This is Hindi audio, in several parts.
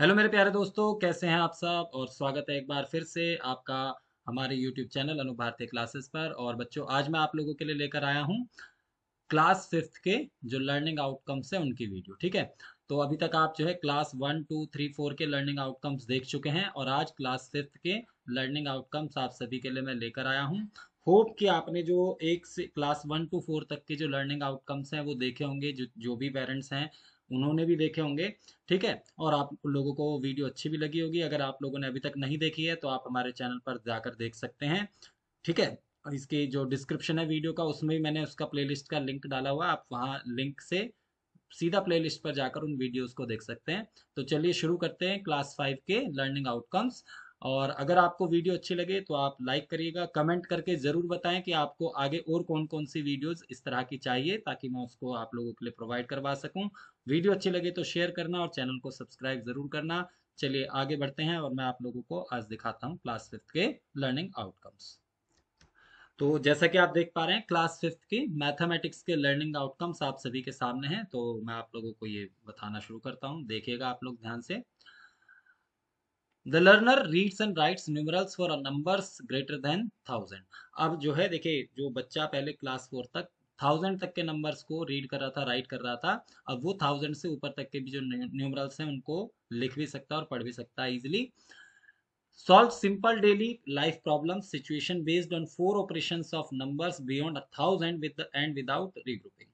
हेलो मेरे प्यारे दोस्तों कैसे हैं आप सब और स्वागत है एक बार फिर से आपका हमारे यूट्यूब चैनल अनु भारतीय क्लासेस पर और बच्चों आज मैं आप लोगों के लिए लेकर आया हूं क्लास फिफ्थ के जो लर्निंग आउटकम्स है उनकी वीडियो ठीक है तो अभी तक आप जो है class one two three four के लर्निंग आउटकम्स देख चुके हैं और आज क्लास फिफ्थ के लर्निंग आउटकम्स आप सभी के लिए मैं लेकर आया हूँ होप कि आपने जो एक से क्लास वन टू फोर तक के जो लर्निंग आउटकम्स हैं वो देखे होंगे जो जो भी पेरेंट्स हैं उन्होंने भी देखे होंगे ठीक है और आप लोगों को वीडियो अच्छी भी लगी होगी अगर आप लोगों ने अभी तक नहीं देखी है तो आप हमारे चैनल पर जाकर देख सकते हैं ठीक है इसकी जो डिस्क्रिप्शन है वीडियो का उसमें भी मैंने उसका प्ले का लिंक डाला हुआ आप वहाँ लिंक से सीधा प्ले पर जाकर उन वीडियोज को देख सकते हैं तो चलिए शुरू करते हैं क्लास फाइव के लर्निंग आउटकम्स और अगर आपको वीडियो अच्छी लगे तो आप लाइक करिएगा कमेंट करके ज़रूर बताएं कि आपको आगे और कौन कौन सी वीडियोस इस तरह की चाहिए ताकि मैं उसको आप लोगों के लिए प्रोवाइड करवा सकूं वीडियो अच्छी लगे तो शेयर करना और चैनल को सब्सक्राइब ज़रूर करना चलिए आगे बढ़ते हैं और मैं आप लोगों को आज दिखाता हूँ क्लास फिफ्थ के लर्निंग आउटकम्स तो जैसा कि आप देख पा रहे हैं क्लास फिफ्थ की मैथमेटिक्स के लर्निंग आउटकम्स आप सभी के सामने हैं तो मैं आप लोगों को ये बताना शुरू करता हूँ देखिएगा आप लोग ध्यान से the learner reads and writes numerals for numbers greater than thousand अब जो है देखिए जो बच्चा पहले क्लास फोर तक थाउजेंड तक के नंबर्स को रीड कर रहा था राइट कर रहा था अब वो थाउजेंड से ऊपर तक के भी जो न्यूमरल्स हैं उनको लिख भी सकता और पढ़ भी सकता है easily solve simple daily life problem situation based on four operation of number beyond a thousand with and without regrouping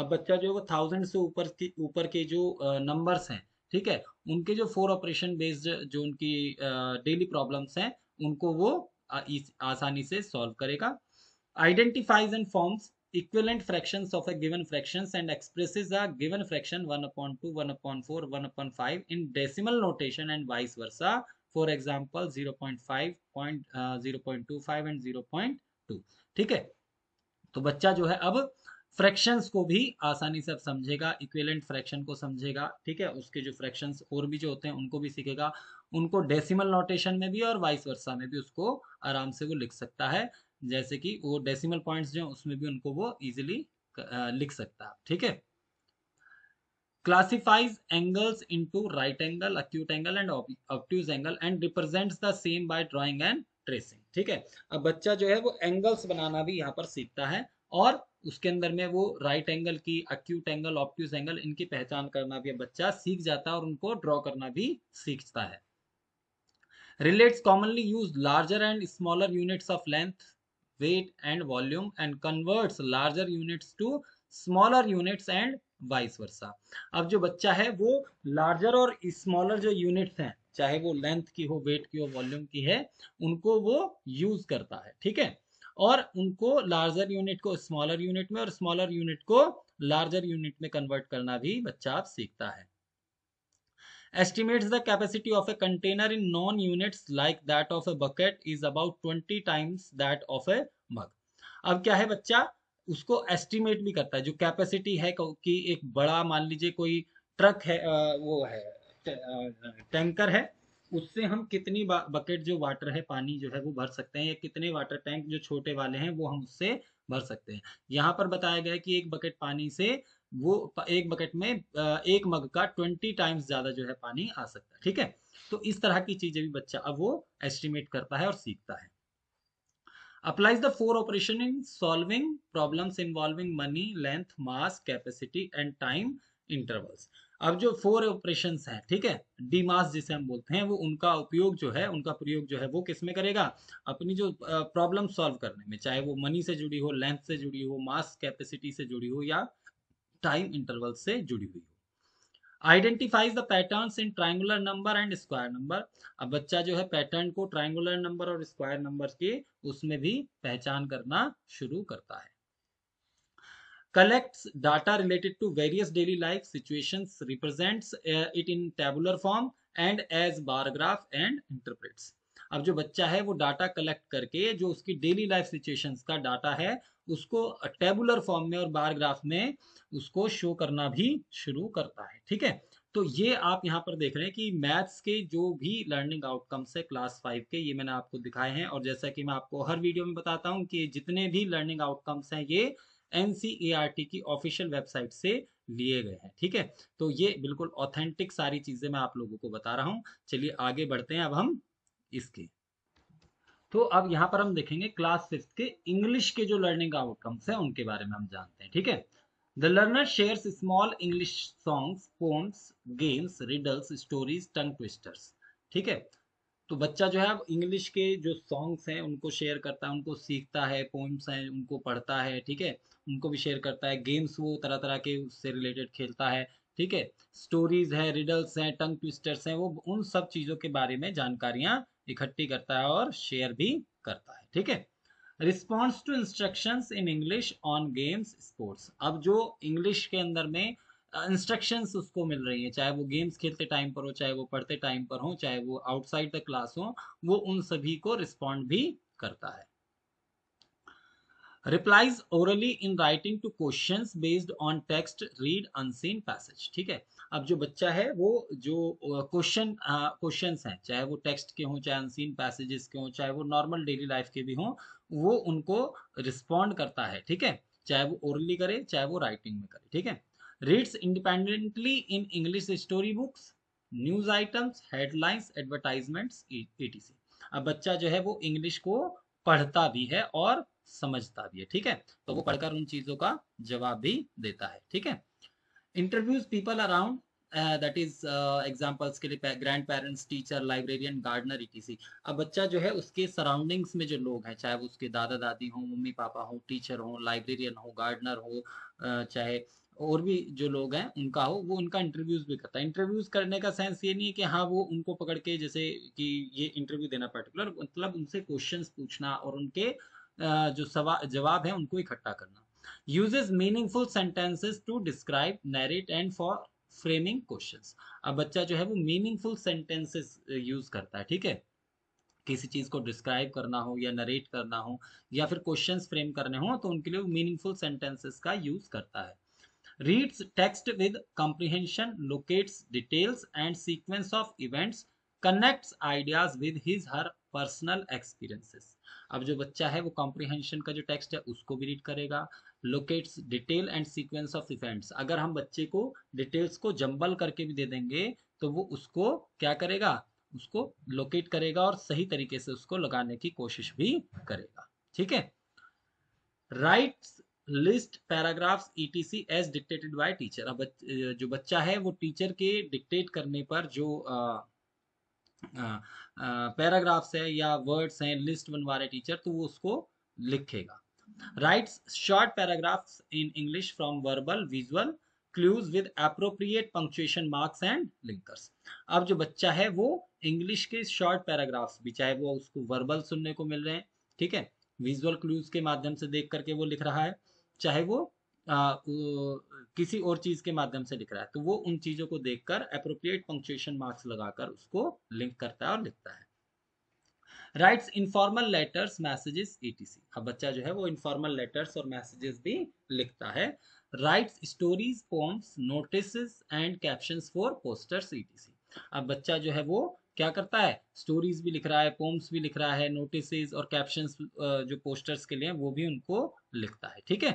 अब बच्चा जो है वो थाउजेंड से ऊपर की ऊपर के जो नंबर्स हैं ठीक है उनके जो फोर ऑपरेशन बेस्ड जो उनकी डेली प्रॉब्लम्स हैं उनको वो आसानी से सॉल्व करेगा identifies and forms equivalent fractions of a given fractions and expresses a given fraction 1 2 1 4 1 5 in decimal notation and vice versa for example 0.5 point 0.25 and 0.2 ठीक है तो बच्चा जो है अब फ्रैक्शंस को भी आसानी से समझेगा इक्वेलेंट फ्रैक्शन को समझेगा ठीक है उसके जो फ्रैक्शंस और भी जो होते हैं उनको भी सीखेगा उनको डेसिमल नोटेशन में भी और वाइस वर्षा में भी उसको आराम से वो लिख सकता है जैसे कि वो डेसिमल पॉइंट्स जो उसमें भी उनको वो इजिली लिख सकता है ठीक है classifies angles into right angle acute angle and obtuse angle and represent the same by drawing and tracing ठीक है अब बच्चा जो है वो एंगल्स बनाना भी यहाँ पर सीखता है और उसके अंदर में वो राइट एंगल की अक्यूट एंगल ऑप्टूस एंगल इनकी पहचान करना भी बच्चा सीख जाता है और उनको ड्रॉ करना भी सीखता है relates commonly use larger and smaller units of length weight and volume and converts larger units to smaller units and vice versa अब जो बच्चा है वो लार्जर और स्मॉलर जो यूनिट्स हैं चाहे वो लेंथ की हो वेट की हो वॉल्यूम की है उनको वो यूज करता है ठीक है और उनको लार्जर यूनिट को स्मॉलर यूनिट में और स्मॉलर यूनिट को लार्जर यूनिट में कन्वर्ट करना भी बच्चा आप सीखता है estimates the capacity of a container in non units like that of a bucket is about twenty times that of a mug अब क्या है बच्चा उसको एस्टिमेट भी करता है जो कैपेसिटी है कि एक बड़ा मान लीजिए कोई ट्रक है वो है टैंकर है उससे हम कितनी बकेट जो वाटर है पानी जो है वो भर सकते हैं या कितने वाटर टैंक जो छोटे वाले हैं वो हम उससे भर सकते हैं यहाँ पर बताया गया है कि एक बकेट पानी से वो एक बकेट में एक मग का ट्वेंटी टाइम्स ज्यादा जो है पानी आ सकता है ठीक है तो इस तरह की चीजें भी बच्चा अब वो एस्टिमेट करता है और सीखता है applies the four operation in solving problem involving money length mass capacity and time intervals अब जो फोर ऑपरेशन है ठीक है डीमास जिसे हम बोलते हैं वो उनका उपयोग जो है उनका प्रयोग जो है वो किस में करेगा अपनी जो प्रॉब्लम सॉल्व करने में चाहे वो मनी से जुड़ी हो लेंथ से जुड़ी हो मास कैपेसिटी से जुड़ी हो या टाइम इंटरवल से जुड़ी हुई हो identifies the pattern in triangular number and square number अब बच्चा जो है पैटर्न को ट्राइंगुलर नंबर और स्क्वायर नंबर के उसमें भी पहचान करना शुरू करता है collects data related to various daily life situations, represents uh, it in tabular form and as bar graph and interprets. अब जो बच्चा है वो डाटा कलेक्ट करके जो उसकी डेली लाइफ सिचुएशंस का डाटा है उसको टेबुलर फॉर्म में और बार ग्राफ में उसको शो करना भी शुरू करता है ठीक है तो ये आप यहाँ पर देख रहे हैं कि मैथ्स के जो भी लर्निंग आउटकम्स है क्लास फाइव के ये मैंने आपको दिखाए हैं और जैसा कि मैं आपको हर वीडियो में बताता हूँ कि जितने भी लर्निंग आउटकम्स हैं ये एनसीईआरटी e की ऑफिशियल वेबसाइट से लिए गए हैं ठीक है तो ये बिल्कुल ऑथेंटिक सारी चीजें मैं आप लोगों को बता रहा हूं चलिए आगे बढ़ते हैं अब हम इसके तो अब यहां पर हम देखेंगे क्लास फिफ्थ के इंग्लिश के जो लर्निंग आउटकम्स हैं उनके बारे में हम जानते हैं ठीक है the learner share small English songs poems games riddles stories tongue twisters ठीक है तो बच्चा जो है अब इंग्लिश के जो सॉन्ग्स हैं उनको शेयर करता है उनको सीखता है पोइम्स हैं उनको पढ़ता है ठीक है उनको भी शेयर करता है गेम्स वो तरह तरह के उससे रिलेटेड खेलता है ठीक है स्टोरीज है रिडल्स हैं टंग ट्विस्टर्स हैं वो उन सब चीज़ों के बारे में जानकारियां इकट्ठी करता है और शेयर भी करता है ठीक है response to instructions in English on games sports अब जो इंग्लिश के अंदर में इंस्ट्रक्शन उसको मिल रही है चाहे वो गेम्स खेलते टाइम पर हो चाहे वो पढ़ते टाइम पर हो चाहे वो आउटसाइड द क्लास हो वो उन सभी को रिस्पॉन्ड भी करता है replies orally in writing to question based on text read unseen passage ठीक है अब जो बच्चा है वो जो क्वेश्चन क्वेश्चन है चाहे वो टेक्स्ट के हों चाहे अनसीन पैसेजेस के हों चाहे वो नॉर्मल डेली लाइफ के भी हों वो उनको रिस्पॉन्ड करता है ठीक है चाहे वो ओरली करे चाहे वो राइटिंग में करे ठीक है reads independently in English story books, news items headlines advertisements ETC अब बच्चा जो है वो इंग्लिश को पढ़ता भी है और समझता भी है ठीक है तो वो पढ़कर उन चीजों का जवाब भी देता है ठीक है interviews people around that is examples के लिए grandparents teacher librarian gardener ETC अब बच्चा जो है उसके सराउंडिंग्स में जो लोग हैं चाहे वो उसके दादा दादी हो मम्मी पापा हो टीचर हो लाइब्रेरियन हो गार्डनर हो uh, चाहे और भी जो लोग हैं उनका हो वो उनका इंटरव्यूज भी करता है इंटरव्यूज करने का सेंस ये नहीं है कि हाँ वो उनको पकड़ के जैसे कि ये इंटरव्यू देना पर्टिकुलर मतलब उनसे क्वेश्चन पूछना और उनके जो सवाल जवाब है उनको इकट्ठा करना uses meaningful sentences to describe narrate and for framing question अब बच्चा जो है वो मीनिंगफुल सेंटेंसेस यूज करता है ठीक है किसी चीज को डिस्क्राइब करना हो या नरेट करना हो या फिर क्वेश्चंस फ्रेम करने हो तो उनके लिए मीनिंगफुल सेंटेंसेस का यूज करता है reads text with comprehension, locates details and sequence of events, connects ideas with his her personal experiences अब जो बच्चा है वो कॉम्प्रिहेंशन का जो टेक्स्ट है उसको भी रीड करेगा locates detail and sequence of events अगर हम बच्चे को डिटेल्स को जंबल करके भी दे देंगे तो वो उसको क्या करेगा उसको लोकेट करेगा और सही तरीके से उसको लगाने की कोशिश भी करेगा ठीक है writes list paragraphs ETC as dictated by teacher अब जो बच्चा है वो टीचर के डिक्टेट करने पर जो पैराग्राफ्स है या वर्ड्स हैं लिस्ट बनवा रहे टीचर तो वो उसको लिखेगा writes short paragraphs in English from verbal visual clues with appropriate punctuation marks and linkers अब जो बच्चा है वो इंग्लिश के शॉर्ट पैराग्राफ्स भी चाहे वो उसको वर्बल सुनने को मिल रहे हैं ठीक है विजुअल क्लूज के माध्यम से देख करके वो लिख रहा है चाहे वो आ, किसी और चीज के माध्यम से लिख रहा है तो वो उन चीजों को देखकर अप्रोप्रिएट पंक्चुएशन मार्क्स लगाकर उसको लिंक करता है और लिखता है writes informal letters messages ETC अब बच्चा जो है वो इनफॉर्मल लेटर्स और मैसेजेस भी लिखता है writes stories poems notice and caption for posters ETC अब बच्चा जो है वो क्या करता है स्टोरीज भी लिख रहा है पोम्स भी लिख रहा है नोटिस और कैप्शन जो पोस्टर्स के लिए वो भी उनको लिखता है ठीक है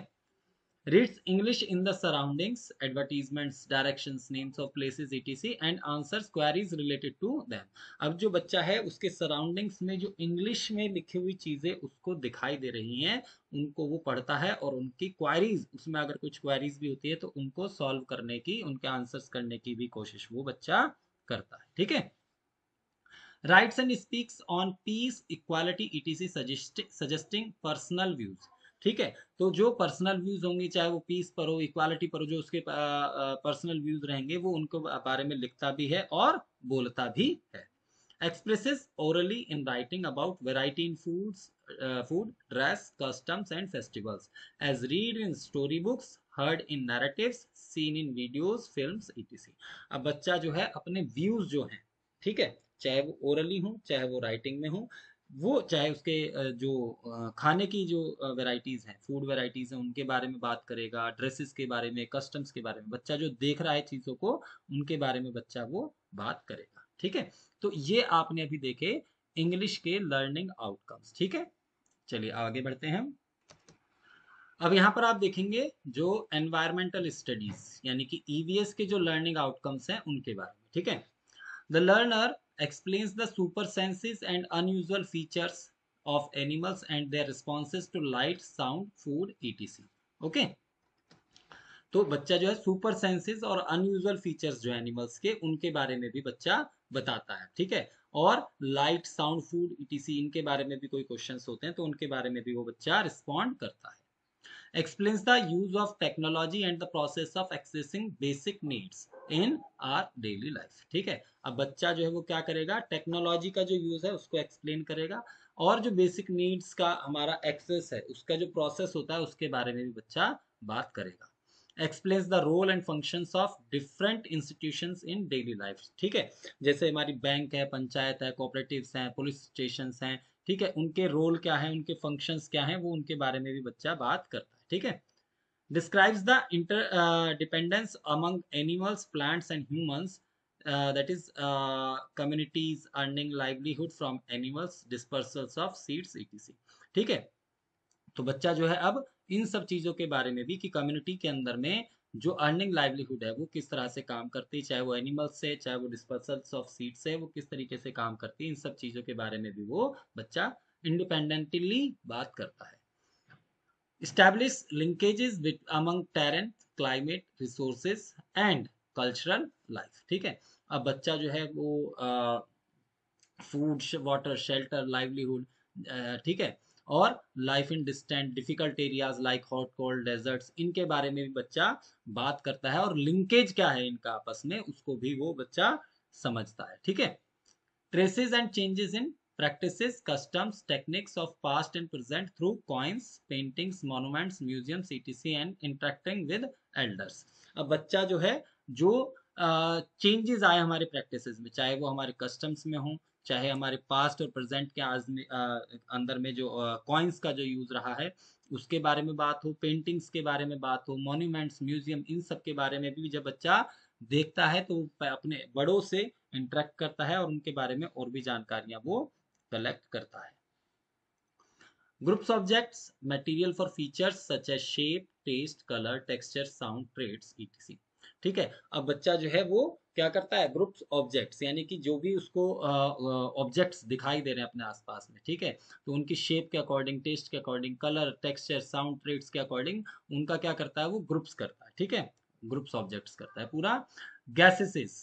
reads English in the surroundings advertisements direction names of places ETC and answer queries related to them अब जो बच्चा है उसके सराउंडिंग्स में जो इंग्लिश में लिखी हुई चीजें उसको दिखाई दे रही हैं उनको वो पढ़ता है और उनकी क्वारीज उसमें अगर कुछ क्वारीज भी होती है तो उनको सॉल्व करने की उनके आंसर्स करने की भी कोशिश वो बच्चा करता है ठीक है writes and speaks on peace equality ETC suggesting personal views ठीक है तो जो पर्सनल व्यूज होंगे चाहे वो पीस पर हो इक्वालिटी पर हो जो उसके पर्सनल व्यूज रहेंगे वो उनको बारे में लिखता भी है और बोलता भी है expresses orally in writing about variety in food food dress customs and festivals as read in story books heard in narrative seen in videos film ETC अब बच्चा जो है अपने व्यूज जो है ठीक है चाहे वो ओरली हो चाहे वो राइटिंग में हो वो चाहे उसके जो खाने की जो वेराइटीज हैं फूड वेराइटीज हैं उनके बारे में बात करेगा ड्रेसेस के बारे में कस्टम्स के बारे में बच्चा जो देख रहा है चीज़ों को उनके बारे में बच्चा वो बात करेगा ठीक है तो ये आपने अभी देखे इंग्लिश के लर्निंग आउटकम्स ठीक है चलिए आगे बढ़ते हैं हम अब यहाँ पर आप देखेंगे जो एनवायरमेंटल स्टडीज यानी कि ईवीएस e के जो लर्निंग आउटकम्स हैं उनके बारे में ठीक है the learner explains the super senses and unusual features of animals and their responses to light, sound, food, etc. Okay. तो बच्चा जो है सुपर सेंसेस और अनयूजल फीचर्स जो एनिमल्स के उनके बारे में भी बच्चा बताता है ठीक है और लाइट साउंड फूड इटीसी इनके बारे में भी कोई क्वेश्चन होते हैं तो उनके बारे में भी वो बच्चा रिस्पॉन्ड करता है explains the use of technology and the process of accessing basic needs in our daily life ठीक है अब बच्चा जो है वो क्या करेगा टेक्नोलॉजी का जो यूज है उसको एक्सप्लेन करेगा और जो बेसिक नीड्स का हमारा एक्सेस है उसका जो प्रोसेस होता है उसके बारे में भी बच्चा बात करेगा explain the role and function of different institution in daily life ठीक है जैसे हमारी बैंक है पंचायत है कोऑपरेटिव हैं पुलिस स्टेशन हैं ठीक है उनके रोल क्या है उनके फंक्शंस क्या हैं वो उनके बारे में भी बच्चा बात करता है ठीक है describes the interdependence uh, among animals, plants, and humans. Uh, that is, uh, communities earning livelihood from animals, dispersals of seeds, etc. ठीक है तो बच्चा जो है अब इन सब चीजों के बारे में भी कि कम्युनिटी के अंदर में जो अर्निंग लाइवलीहुड है वो किस तरह से काम करती है चाहे वो एनिमल्स से चाहे वो डिस्पर्सल्स ऑफ सीड से वो किस तरीके से काम करती है इन सब चीजों के बारे में भी वो बच्चा इंडिपेंडेंटली बात करता है Establish linkages with, among terrain climate, resources and cultural life. ठीक है अब बच्चा जो है वो फूड वाटर शेल्टर लाइवलीहुड ठीक है और life in distant difficult areas like hot cold deserts इनके बारे में भी बच्चा बात करता है और लिंकेज क्या है इनका आपस में उसको भी वो बच्चा समझता है ठीक है traces and changes in practices customs techniques of past and present through coins paintings monuments museums etc and interacting with elders अब बच्चा जो है जो चेंजेस uh, आए हमारे प्रैक्टिसेस में चाहे वो हमारे कस्टम्स में हो चाहे हमारे पास्ट और प्रेजेंट के आज में uh, अंदर में जो कॉइन्स uh, का जो यूज रहा है उसके बारे में बात हो पेंटिंग्स के बारे में बात हो मॉन्यूमेंट्स म्यूजियम इन सब के बारे में भी जब बच्चा देखता है तो अपने बड़ों से इंटरेक्ट करता है और उनके बारे में और भी जानकारियां वो कलेक्ट करता है groups objects material for features such as shape taste colour texture sound traits ETC ठीक है अब बच्चा जो है वो क्या करता है ग्रुप्स ऑब्जेक्ट्स यानी कि जो भी उसको ऑब्जेक्ट्स दिखाई दे रहे हैं अपने आसपास में ठीक है तो उनकी शेप के अकॉर्डिंग टेस्ट के according colour texture sound traits के अकॉर्डिंग उनका क्या करता है वो ग्रुप्स करता है ठीक है ग्रुप्स ऑब्जेक्ट्स करता है पूरा guesses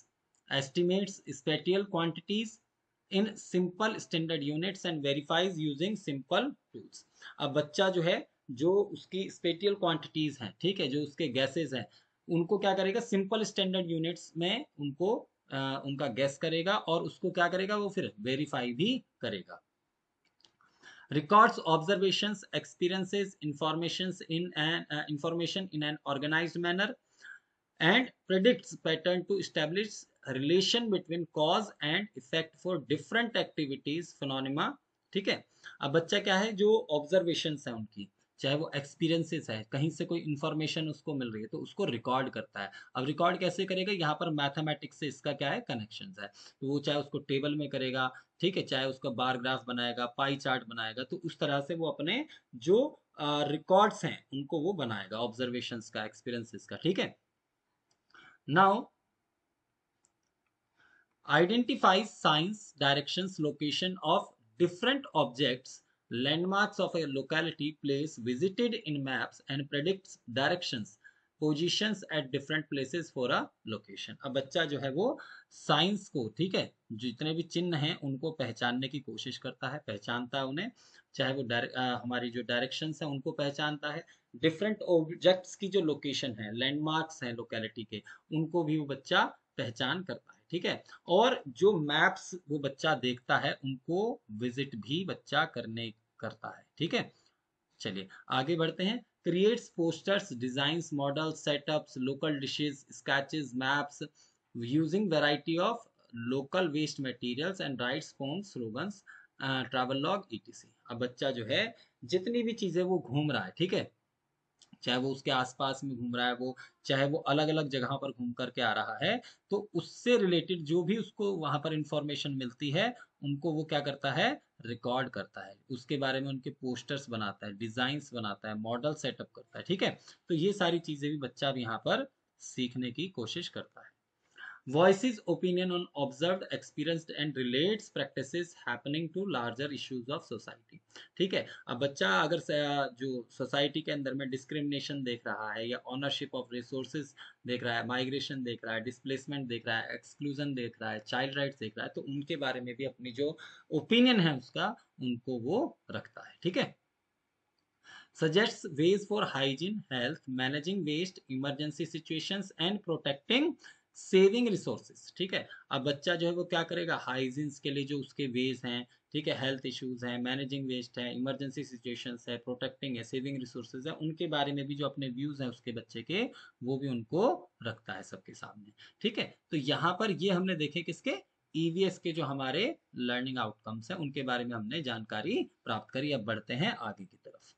estimates spatial quantities in simple standard units and verifies using simple tools अब बच्चा जो है जो उसकी स्पेटियल क्वांटिटीज हैं ठीक है जो उसके गैसेस हैं उनको क्या करेगा सिंपल स्टैंडर्ड यूनिट्स में उनको आ, उनका गैस करेगा और उसको क्या करेगा वो फिर वेरीफाई भी करेगा records observation experiences information in an information in an organise manner and and pattern to establish relation between cause and effect for different activities phenomena ठीक है अब बच्चा क्या है जो ऑब्जर्वेशन है उनकी चाहे वो एक्सपीरियंसेस है कहीं से कोई इन्फॉर्मेशन उसको मिल रही है तो उसको रिकॉर्ड करता है अब रिकॉर्ड कैसे करेगा यहाँ पर मैथमेटिक्स से इसका क्या है कनेक्शंस है तो वो चाहे उसको टेबल में करेगा ठीक है चाहे उसका बार ग्राफ बनाएगा पाई चार्ट बनाएगा तो उस तरह से वो अपने जो रिकॉर्ड्स हैं उनको वो बनाएगा ऑब्जर्वेशन का एक्सपीरियंसिस का ठीक है now identify signs direction location of different object landmark of a locality, place visited in maps and predicts direction position at different places for a location अब बच्चा जो है वो साइंस को ठीक है जितने भी चिन्ह हैं उनको पहचानने की कोशिश करता है पहचानता है उन्हें चाहे वो आ, हमारी जो डायरेक्शन है उनको पहचानता है डिफरेंट ऑब्जेक्ट्स की जो लोकेशन है लैंडमार्क्स हैं लोकेलिटी के उनको भी वो बच्चा पहचान करता है ठीक है और जो मैप्स वो बच्चा देखता है उनको विजिट भी बच्चा करने करता है ठीक है चलिए आगे बढ़ते हैं creates posters design model setups local dishes sketches maps using variety of local waste material and write phone slogan travel log ETC अब बच्चा जो है जितनी भी चीजें वो घूम रहा है ठीक है चाहे वो उसके आसपास में घूम रहा है वो चाहे वो अलग अलग जगह पर घूम करके आ रहा है तो उससे रिलेटेड जो भी उसको वहां पर इंफॉर्मेशन मिलती है उनको वो क्या करता है रिकॉर्ड करता है उसके बारे में उनके पोस्टर्स बनाता है डिजाइंस बनाता है मॉडल सेटअप करता है ठीक है तो ये सारी चीजें भी बच्चा भी यहाँ पर सीखने की कोशिश करता है voices opinion on observed experienced and relates practices happening to larger issues of society ठीक है अब बच्चा अगर जो सोसाइटी के अंदर में डिस्क्रिमिनेशन देख रहा है या ऑनरशिप ऑफ रिसोर्सेज देख रहा है माइग्रेशन देख रहा है डिस्प्लेसमेंट देख रहा है एक्सक्लूजन देख रहा है चाइल्ड राइट्स देख रहा है तो उनके बारे में भी अपनी जो ओपिनियन है उसका उनको वो रखता है ठीक है suggests ways for hygiene health managing waste emergency situations and protecting saving resources ठीक है अब बच्चा जो है वो क्या करेगा हाइजीन्स के लिए जो उसके वेज हैं ठीक है हेल्थ इश्यूज हैं मैनेजिंग वेस्ट है इमरजेंसी सिचुएशंस है प्रोटेक्टिंग है सेविंग रिसोर्सेज है उनके बारे में भी जो अपने व्यूज हैं उसके बच्चे के वो भी उनको रखता है सबके सामने ठीक है तो यहाँ पर ये हमने देखे किसके ईवीएस e के जो हमारे लर्निंग आउटकम्स हैं उनके बारे में हमने जानकारी प्राप्त करी अब बढ़ते हैं आगे की तरफ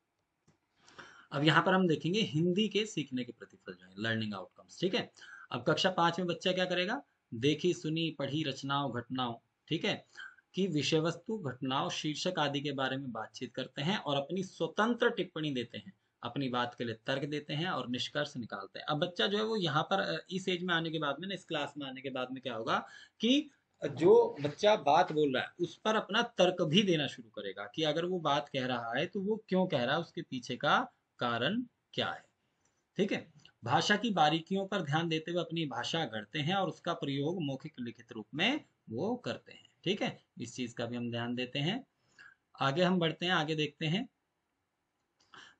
अब यहाँ पर हम देखेंगे हिंदी के सीखने के प्रतिफल जो है लर्निंग आउटकम्स ठीक है अब कक्षा पांच में बच्चा क्या करेगा देखी सुनी पढ़ी रचनाओं घटनाओं ठीक है कि विषय वस्तु घटनाओं शीर्षक आदि के बारे में बातचीत करते हैं और अपनी स्वतंत्र टिप्पणी देते हैं अपनी बात के लिए तर्क देते हैं और निष्कर्ष निकालते हैं अब बच्चा जो है वो यहाँ पर इस एज में आने के बाद में ना इस क्लास में आने के बाद में क्या होगा कि जो बच्चा बात बोल रहा है उस पर अपना तर्क भी देना शुरू करेगा कि अगर वो बात कह रहा है तो वो क्यों कह रहा है उसके पीछे का कारण क्या है ठीक है भाषा की बारीकियों पर ध्यान देते हुए अपनी भाषा गढ़ते हैं और उसका प्रयोग मौखिक लिखित रूप में वो करते हैं ठीक है इस चीज का भी हम ध्यान देते हैं आगे हम बढ़ते हैं आगे देखते हैं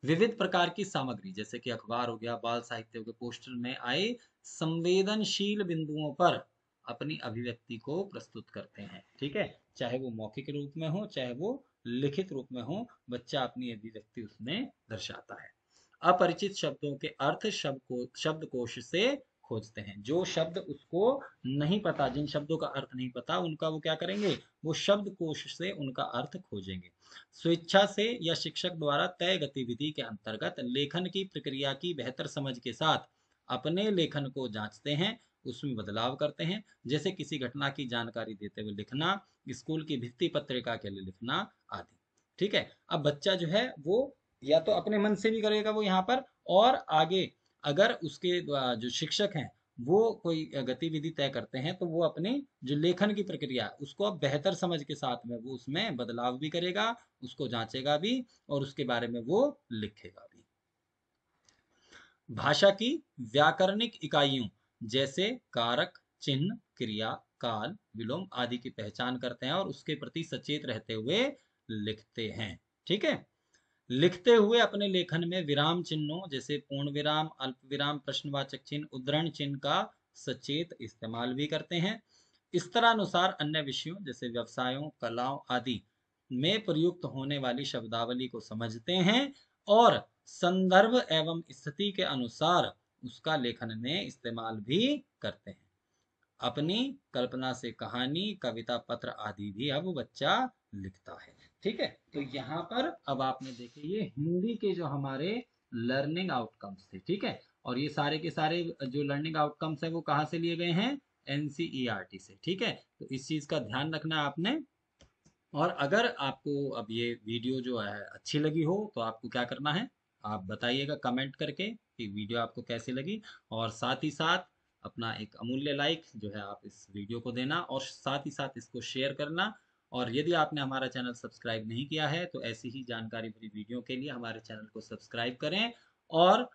विविध प्रकार की सामग्री जैसे कि अखबार हो गया बाल साहित्य हो गया पोस्टर में आए संवेदनशील बिंदुओं पर अपनी अभिव्यक्ति को प्रस्तुत करते हैं ठीक है चाहे वो मौखिक रूप में हो चाहे वो लिखित रूप में हो बच्चा अपनी अभिव्यक्ति उसमें दर्शाता है अपरिचित शब्दों के अर्थ शब्द को कोश से खोजते हैं जो शब्द उसको नहीं पता जिन शब्दों का अर्थ नहीं पता उनका वो क्या करेंगे वो कोश से उनका अर्थ खोजेंगे स्वेच्छा से या शिक्षक द्वारा तय गतिविधि के अंतर्गत लेखन की प्रक्रिया की बेहतर समझ के साथ अपने लेखन को जांचते हैं उसमें बदलाव करते हैं जैसे किसी घटना की जानकारी देते हुए लिखना स्कूल की भित्ति पत्रिका के लिए लिखना आदि ठीक है अब बच्चा जो है वो या तो अपने मन से भी करेगा वो यहाँ पर और आगे अगर उसके जो शिक्षक हैं वो कोई गतिविधि तय करते हैं तो वो अपनी जो लेखन की प्रक्रिया उसको अब बेहतर समझ के साथ में वो उसमें बदलाव भी करेगा उसको जांचेगा भी और उसके बारे में वो लिखेगा भी भाषा की व्याकरणिक इकाइयों जैसे कारक चिन्ह क्रिया काल विलोम आदि की पहचान करते हैं और उसके प्रति सचेत रहते हुए लिखते हैं ठीक है लिखते हुए अपने लेखन में विराम चिन्हों जैसे पूर्ण विराम अल्प विराम प्रश्नवाचक चिन्ह उद्धरण चिन्ह का सचेत इस्तेमाल भी करते हैं इस तरह अनुसार अन्य विषयों जैसे व्यवसायों कलाओं आदि में प्रयुक्त होने वाली शब्दावली को समझते हैं और संदर्भ एवं स्थिति के अनुसार उसका लेखन में इस्तेमाल भी करते हैं अपनी कल्पना से कहानी कविता पत्र आदि भी अब बच्चा लिखता है ठीक है तो यहाँ पर अब आपने देखे ये हिंदी के जो हमारे लर्निंग आउटकम्स थे ठीक है और ये सारे के सारे जो लर्निंग आउटकम्स हैं वो कहाँ से लिए गए हैं एनसीईआरटी e से ठीक है तो इस चीज का ध्यान रखना आपने और अगर आपको अब ये वीडियो जो है अच्छी लगी हो तो आपको क्या करना है आप बताइएगा कमेंट करके कि वीडियो आपको कैसी लगी और साथ ही साथ अपना एक अमूल्य लाइक जो है आप इस वीडियो को देना और साथ ही साथ इसको शेयर करना और यदि आपने हमारा चैनल सब्सक्राइब नहीं किया है तो ऐसी ही जानकारी भरी वीडियो के लिए हमारे चैनल को सब्सक्राइब करें और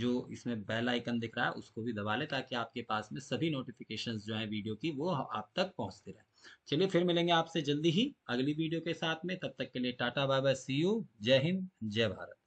जो इसमें बेल आइकन दिख रहा है उसको भी दबा लें ताकि आपके पास में सभी नोटिफिकेशन जो है वीडियो की वो आप तक पहुंचते रहे चलिए फिर मिलेंगे आपसे जल्दी ही अगली वीडियो के साथ में तब तक के लिए टाटा बाबा सी यू जय हिंद जय भारत